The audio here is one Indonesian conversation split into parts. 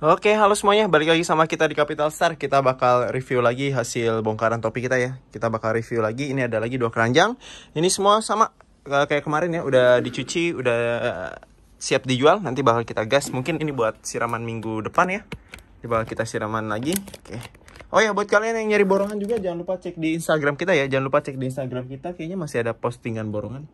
Oke, halo semuanya. Balik lagi sama kita di Capital Star. Kita bakal review lagi hasil bongkaran topi kita ya. Kita bakal review lagi. Ini ada lagi dua keranjang. Ini semua sama eh, kayak kemarin ya. Udah dicuci, udah eh, siap dijual. Nanti bakal kita gas. Mungkin ini buat siraman minggu depan ya. Nanti bakal kita siraman lagi. Oke. Oh ya, buat kalian yang nyari borongan juga jangan lupa cek di Instagram kita ya. Jangan lupa cek di Instagram kita. Kayaknya masih ada postingan borongan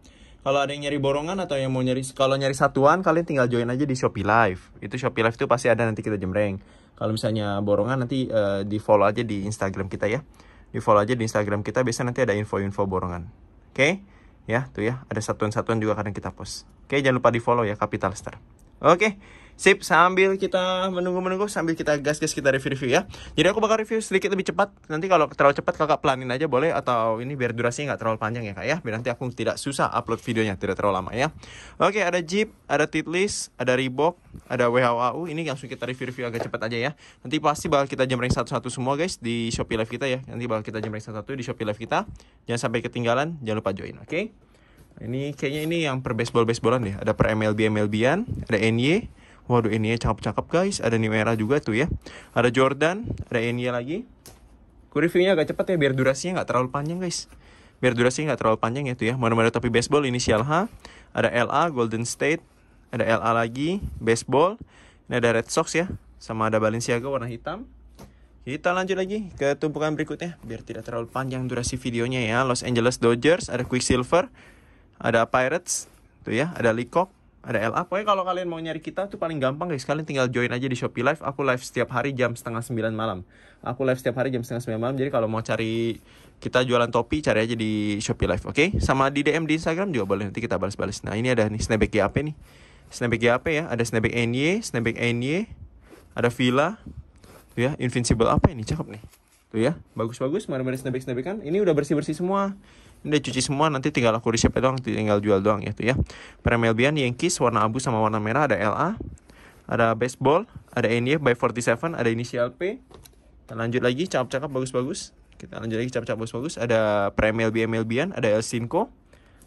kalau ada yang nyari borongan atau yang mau nyari kalau nyari satuan kalian tinggal join aja di Shopee Live itu Shopee Live tuh pasti ada nanti kita jemreng kalau misalnya borongan nanti uh, eh, di follow aja di Instagram kita ya di follow aja di Instagram kita biasa nanti ada info-info borongan oke okay? ya tuh ya ada satuan-satuan juga kadang kita post oke okay, jangan lupa di follow ya Capital Star oke okay. Sip, sambil kita menunggu-menunggu, sambil kita gas-gas kita review-review ya. Jadi aku bakal review sedikit lebih cepat. Nanti kalau terlalu cepat kakak pelanin aja boleh atau ini biar durasinya nggak terlalu panjang ya kak ya. Biar nanti aku tidak susah upload videonya, tidak terlalu lama ya. Oke, ada Jeep, ada Titlis, ada Reebok, ada WHAU. Ini langsung kita review-review agak cepat aja ya. Nanti pasti bakal kita jemreng satu-satu semua guys di Shopee Live kita ya. Nanti bakal kita jemreng satu-satu di Shopee Live kita. Jangan sampai ketinggalan, jangan lupa join, oke? Okay? Ini kayaknya ini yang per baseball baseballan deh. Ada per MLB MLB-an, ada NY, Waduh, ini ya cakep-cakep guys. Ada new era juga tuh ya. Ada Jordan, ada ini lagi. Gue reviewnya agak cepat ya biar durasinya gak terlalu panjang guys. Biar durasinya gak terlalu panjang ya tuh ya. Mana-mana tapi baseball inisial H. Ada LA Golden State, ada LA lagi baseball. Ini ada Red Sox ya, sama ada Balenciaga warna hitam. Kita lanjut lagi ke tumpukan berikutnya biar tidak terlalu panjang durasi videonya ya. Los Angeles Dodgers, ada Quicksilver, ada Pirates, tuh ya, ada Leacock, ada LA. Pokoknya kalau kalian mau nyari kita tuh paling gampang guys. Kalian tinggal join aja di Shopee Live. Aku live setiap hari jam setengah sembilan malam. Aku live setiap hari jam setengah sembilan malam. Jadi kalau mau cari kita jualan topi, cari aja di Shopee Live. Oke? Okay? Sama di DM di Instagram juga boleh. Nanti kita balas-balas. Nah ini ada nih snapback GAP nih. Snapback GAP ya. Ada snapback NY, snapback NY. Ada Villa. Tuh ya, Invincible apa ini? Cakep nih. Tuh ya, bagus-bagus. Mana-mana snapback-snapback kan. Ini udah bersih-bersih semua udah cuci semua nanti tinggal aku resep doang tinggal jual doang gitu ya tuh ya yang Yankees warna abu sama warna merah ada LA ada baseball ada NY by 47 ada inisial P kita lanjut lagi cakep-cakep bagus-bagus kita lanjut lagi cakep-cakep bagus-bagus ada Premelbian Bian ada Elsinko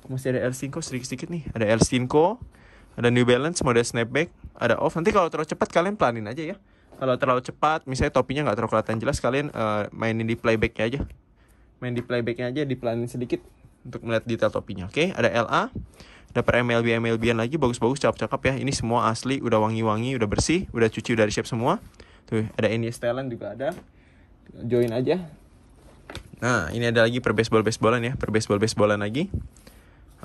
masih ada Elsinko sedikit-sedikit nih ada Elsinko ada New Balance model snapback ada off nanti kalau terlalu cepat kalian pelanin aja ya kalau terlalu cepat misalnya topinya nggak terlalu kelihatan jelas kalian uh, mainin di playbacknya aja main di playbacknya aja dipelanin sedikit untuk melihat detail topinya. Oke, okay? ada LA, dapat MLB MLB-an lagi bagus-bagus cakep-cakep ya. Ini semua asli, udah wangi-wangi, udah bersih, udah cuci, udah siap semua. Tuh, ada ini Stellan juga ada. Join aja. Nah, ini ada lagi per baseball baseballan ya, per baseball baseballan lagi.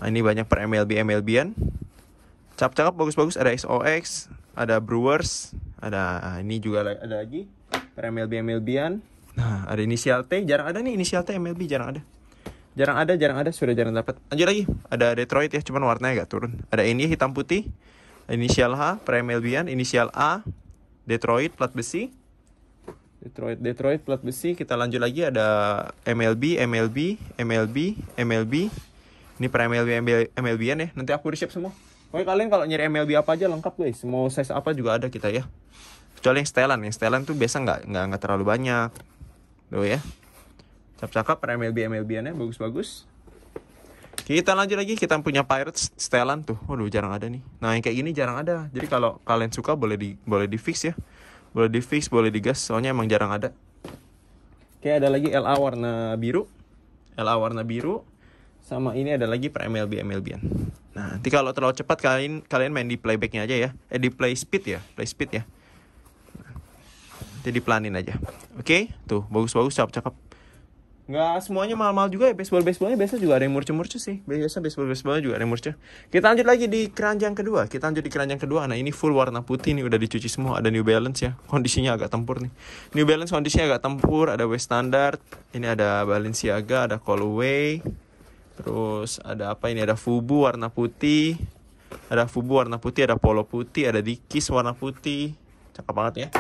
Nah, ini banyak per MLB MLB-an. Cakep-cakep bagus-bagus ada SOX, ada Brewers, ada ah, ini juga ada lagi per MLB MLB-an Nah, ada inisial T, jarang ada nih inisial T MLB jarang ada. Jarang ada, jarang ada, sudah jarang dapat. lanjut lagi, ada Detroit ya, cuman warnanya agak turun. Ada ini hitam putih, inisial H, pre mlb inisial A, Detroit plat besi. Detroit, Detroit plat besi. Kita lanjut lagi ada MLB, MLB, MLB, MLB. Ini pre MLB, MLB ya. Nanti aku reshape semua. Oke kalian kalau nyari MLB apa aja lengkap guys. Mau size apa juga ada kita ya. Kecuali yang setelan, yang setelan tuh biasa nggak nggak terlalu banyak. Loh ya. Cakap-cakap per MLB mlb nya bagus-bagus. Kita lanjut lagi, kita punya Pirates setelan tuh. Waduh, jarang ada nih. Nah, yang kayak gini jarang ada. Jadi kalau kalian suka boleh di boleh di fix ya. Boleh di fix, boleh digas. Soalnya emang jarang ada. Kayak ada lagi LA warna biru. LA warna biru. Sama ini ada lagi per MLB MLB-an. Nah, nanti kalau terlalu cepat kalian kalian main di playbacknya aja ya. Eh di play speed ya, play speed ya jadi pelanin aja oke okay? tuh bagus-bagus cakep-cakep nggak semuanya mahal-mahal juga ya baseball baseballnya biasa juga ada yang murce-murce sih biasa baseball baseballnya juga ada yang murce kita lanjut lagi di keranjang kedua kita lanjut di keranjang kedua nah ini full warna putih nih udah dicuci semua ada New Balance ya kondisinya agak tempur nih New Balance kondisinya agak tempur ada West Standard ini ada Balenciaga ada Callaway terus ada apa ini ada Fubu warna putih ada Fubu warna putih ada Polo putih ada Dikis warna putih cakep banget ya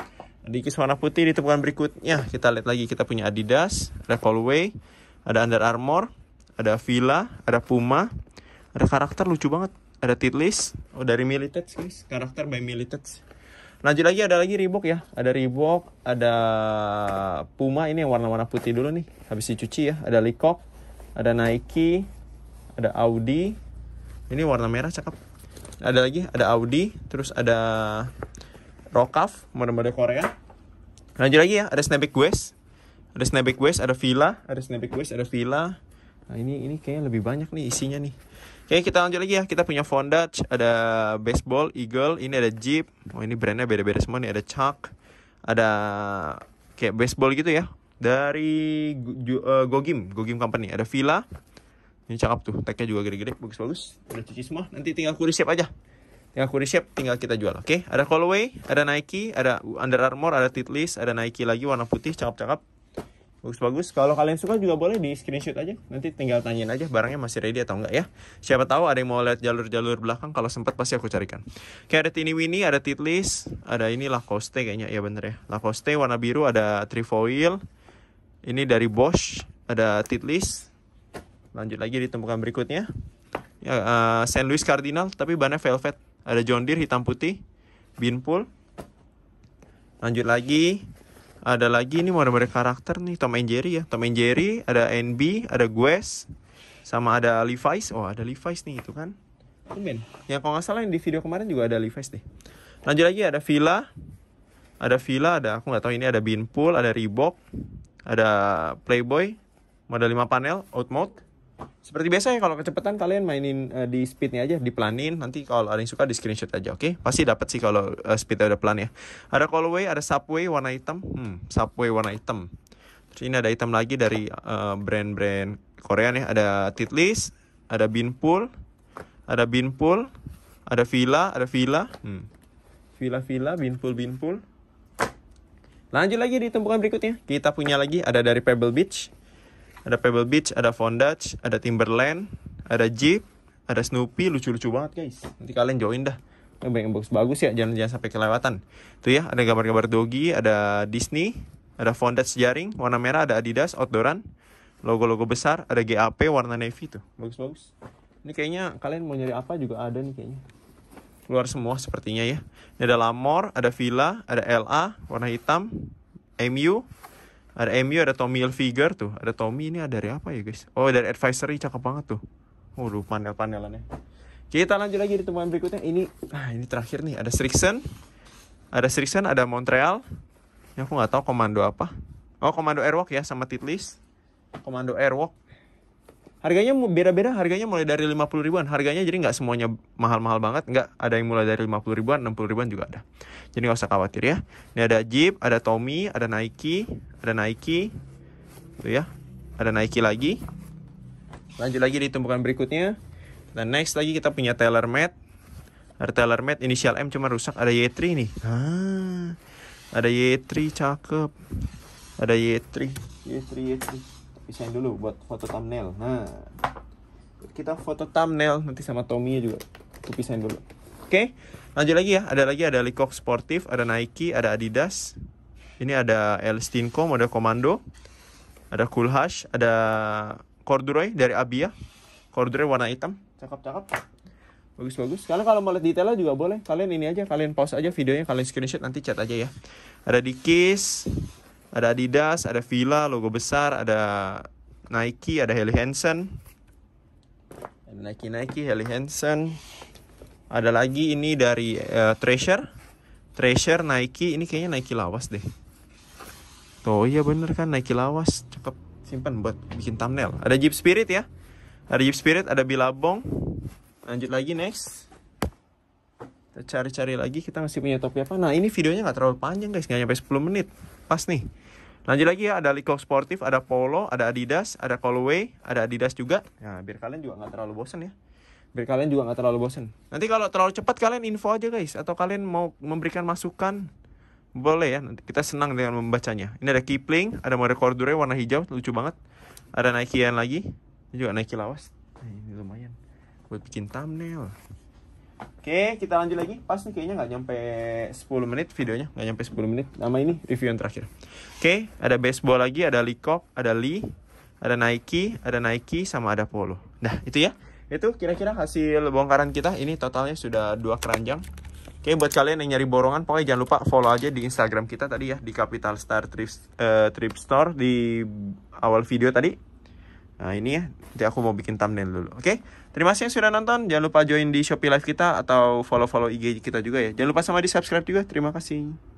di warna putih di tepukan berikutnya kita lihat lagi kita punya Adidas ada ada Under Armour ada Villa ada Puma ada karakter lucu banget ada titlis oh dari Militech guys karakter by Militech. lanjut lagi ada lagi Reebok ya ada Reebok ada Puma ini yang warna-warna putih dulu nih habis dicuci ya ada Leacock ada Nike ada Audi ini warna merah cakep ada lagi ada Audi terus ada Rokaf model-model Korea lanjut lagi ya ada snapback West ada snapback West ada Villa ada snapback West ada Villa nah ini ini kayaknya lebih banyak nih isinya nih Oke kita lanjut lagi ya Kita punya Von Ada Baseball Eagle Ini ada Jeep Oh ini brandnya beda-beda semua nih Ada Chuck Ada Kayak baseball gitu ya Dari uh, Gogim Gogim Company Ada Villa Ini cakep tuh Tagnya juga gede-gede Bagus-bagus Udah cuci semua Nanti tinggal kurisip aja yang aku reshape tinggal kita jual oke okay? ada Callaway ada Nike ada Under Armour ada Titlis ada Nike lagi warna putih cakep-cakep bagus-bagus kalau kalian suka juga boleh di screenshot aja nanti tinggal tanyain aja barangnya masih ready atau enggak ya siapa tahu ada yang mau lihat jalur-jalur belakang kalau sempat pasti aku carikan kayak ada Tini Wini ada Titlis ada ini Lacoste kayaknya ya bener ya Lacoste warna biru ada Trifoil ini dari Bosch ada Titlis lanjut lagi di tumpukan berikutnya ya, uh, Saint Louis Cardinal tapi bannya velvet ada John Deere hitam putih, Binpool. Lanjut lagi, ada lagi ini model-model karakter nih Tom and Jerry ya. Tom and Jerry, ada NB, ada Guess, sama ada Levi's. Oh, ada Levi's nih itu kan. Men. Yang kalau nggak salah yang di video kemarin juga ada Levi's deh. Lanjut lagi ada Villa. Ada Villa, ada aku nggak tahu ini ada Binpool, ada Reebok, ada Playboy, model 5 panel, out mode. Seperti biasa ya kalau kecepatan kalian mainin uh, di speednya aja, di pelanin Nanti kalau ada yang suka di screenshot aja, oke? Okay? Pasti dapat sih kalau uh, speednya udah pelan ya. Ada colorway ada Subway warna hitam. Hmm, Subway warna hitam. Terus ini ada hitam lagi dari brand eh, brand-brand Korea nih. Ya. Ada Titlis, ada Binpool, ada Binpool, ada Villa, ada Villa. Hmm. Villa Villa, Binpool Binpool. Lanjut lagi di tumpukan berikutnya. Kita punya lagi ada dari Pebble Beach, ada Pebble Beach, ada Fondage, ada Timberland, ada Jeep, ada Snoopy, lucu-lucu banget guys. Nanti kalian join dah. Yang bagus bagus ya, jangan jangan sampai kelewatan. Tuh ya, ada gambar-gambar Doggy, ada Disney, ada Fondage jaring, warna merah ada Adidas outdooran, logo-logo besar, ada GAP warna navy tuh. Bagus-bagus. Ini kayaknya kalian mau nyari apa juga ada nih kayaknya. Luar semua sepertinya ya. Ini ada Lamor, ada Villa, ada LA warna hitam, MU, ada MU, ada Tommy Hilfiger tuh. Ada Tommy ini ada dari apa ya guys? Oh dari advisory cakep banget tuh. Waduh oh, panel-panelannya. Kita lanjut lagi di temuan berikutnya. Ini nah ini terakhir nih ada Strixen Ada Strixen ada Montreal. Ya aku nggak tahu komando apa. Oh komando Airwalk ya sama Titlis. Komando Airwalk harganya beda-beda harganya mulai dari 50 ribuan harganya jadi nggak semuanya mahal-mahal banget nggak ada yang mulai dari 50 ribuan 60 ribuan juga ada jadi nggak usah khawatir ya ini ada Jeep ada Tommy ada Nike ada Nike tuh ya ada Nike lagi lanjut lagi di tumpukan berikutnya dan next lagi kita punya Made ada Made inisial M cuma rusak ada Y3 nih ah, ada Y3 cakep ada Y3 Y3 Y3 pisahin dulu buat foto thumbnail nah kita foto thumbnail nanti sama Tommy juga aku pisahin dulu oke okay? lanjut lagi ya ada lagi ada Likok sportif ada Nike ada Adidas ini ada Elstinko, ada Komando ada Kulhash ada Corduroy dari Abia Corduroy warna hitam cakep cakep bagus bagus kalian kalau mau lihat detailnya juga boleh kalian ini aja kalian pause aja videonya kalian screenshot nanti chat aja ya ada di Kiss ada Adidas, ada Villa, logo besar, ada Nike, ada Helly Hansen. Nike Nike, Helly Hansen. Ada lagi ini dari uh, eh, Treasure. Treasure Nike, ini kayaknya Nike lawas deh. Tuh, iya bener kan Nike lawas. Cakep simpan buat bikin thumbnail. Ada Jeep Spirit ya. Ada Jeep Spirit, ada Bilabong. Lanjut lagi next. Kita cari-cari lagi kita masih punya topi apa. Nah, ini videonya nggak terlalu panjang guys, nggak nyampe 10 menit. Pas nih. Lanjut lagi ya, ada Lico Sportif, ada Polo, ada Adidas, ada Colway, ada Adidas juga. Ya biar kalian juga nggak terlalu bosen ya. Biar kalian juga nggak terlalu bosen. Nanti kalau terlalu cepat kalian info aja guys, atau kalian mau memberikan masukan, boleh ya. Nanti kita senang dengan membacanya. Ini ada Kipling, ada Mario Cordure warna hijau, lucu banget. Ada Nike-an lagi, ini juga Nike lawas. Nah, ini lumayan buat bikin thumbnail. Oke, kita lanjut lagi. Pas nih kayaknya nggak nyampe 10 menit videonya, nggak nyampe 10 menit. Nama ini review yang terakhir. Oke, ada baseball lagi, ada Leacock, ada Lee, ada Nike, ada Nike sama ada Polo. Nah, itu ya. Itu kira-kira hasil bongkaran kita. Ini totalnya sudah dua keranjang. Oke, buat kalian yang nyari borongan, pokoknya jangan lupa follow aja di Instagram kita tadi ya di Capital Star Trip uh, eh, Trip Store di awal video tadi. Nah ini ya, nanti aku mau bikin thumbnail dulu, oke? Okay? Terima kasih yang sudah nonton, jangan lupa join di Shopee Live kita atau follow-follow IG kita juga ya. Jangan lupa sama di subscribe juga, terima kasih.